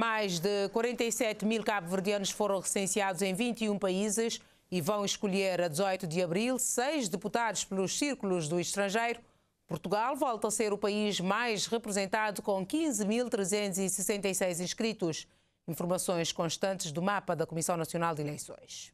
Mais de 47 mil cabo-verdianos foram recenseados em 21 países e vão escolher a 18 de abril seis deputados pelos círculos do estrangeiro. Portugal volta a ser o país mais representado, com 15.366 inscritos. Informações constantes do mapa da Comissão Nacional de Eleições.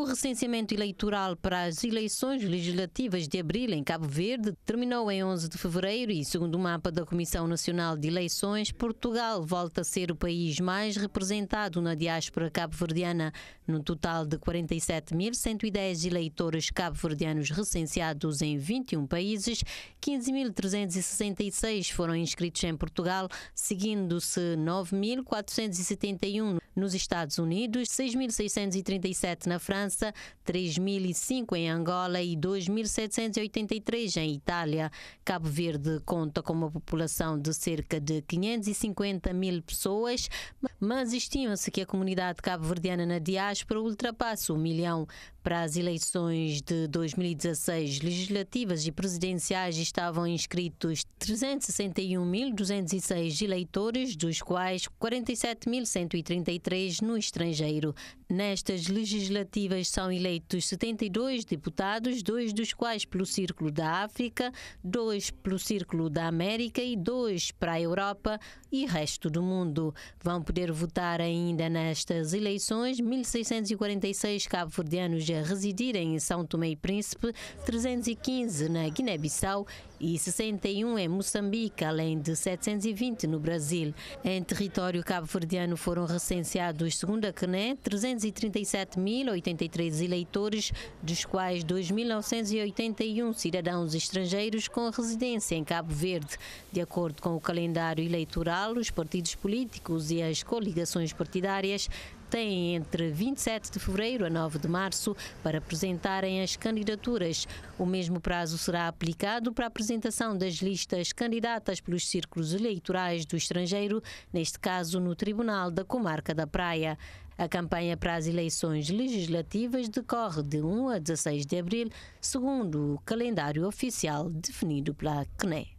O recenseamento eleitoral para as eleições legislativas de abril em Cabo Verde terminou em 11 de fevereiro e, segundo o mapa da Comissão Nacional de Eleições, Portugal volta a ser o país mais representado na diáspora cabo-verdiana, num total de 47.110 eleitores cabo-verdianos recenseados em 21 países, 15.366 foram inscritos em Portugal, seguindo-se 9.471 nos Estados Unidos, 6.637 na França, França, 3.005 em Angola e 2.783 em Itália. Cabo Verde conta com uma população de cerca de 550 mil pessoas, mas estima-se que a comunidade cabo-verdiana na diáspora ultrapasse o um milhão. Para as eleições de 2016, legislativas e presidenciais, estavam inscritos 361.206 eleitores, dos quais 47.133 no estrangeiro. Nestas legislativas, eleições são eleitos 72 deputados, dois dos quais pelo Círculo da África, dois pelo Círculo da América e dois para a Europa e resto do mundo. Vão poder votar ainda nestas eleições 1.646 cabo-verdianos a residirem em São Tomé e Príncipe, 315 na Guiné-Bissau e 61 em Moçambique, além de 720 no Brasil. Em território cabo-verdiano foram recenseados, segundo a CNE, 337.083 eleitores, dos quais 2.981 cidadãos estrangeiros com residência em Cabo Verde. De acordo com o calendário eleitoral, os partidos políticos e as coligações partidárias têm entre 27 de fevereiro a 9 de março para apresentarem as candidaturas. O mesmo prazo será aplicado para a apresentação das listas candidatas pelos círculos eleitorais do estrangeiro, neste caso no Tribunal da Comarca da Praia. A campanha para as eleições legislativas decorre de 1 a 16 de abril, segundo o calendário oficial definido pela CNE.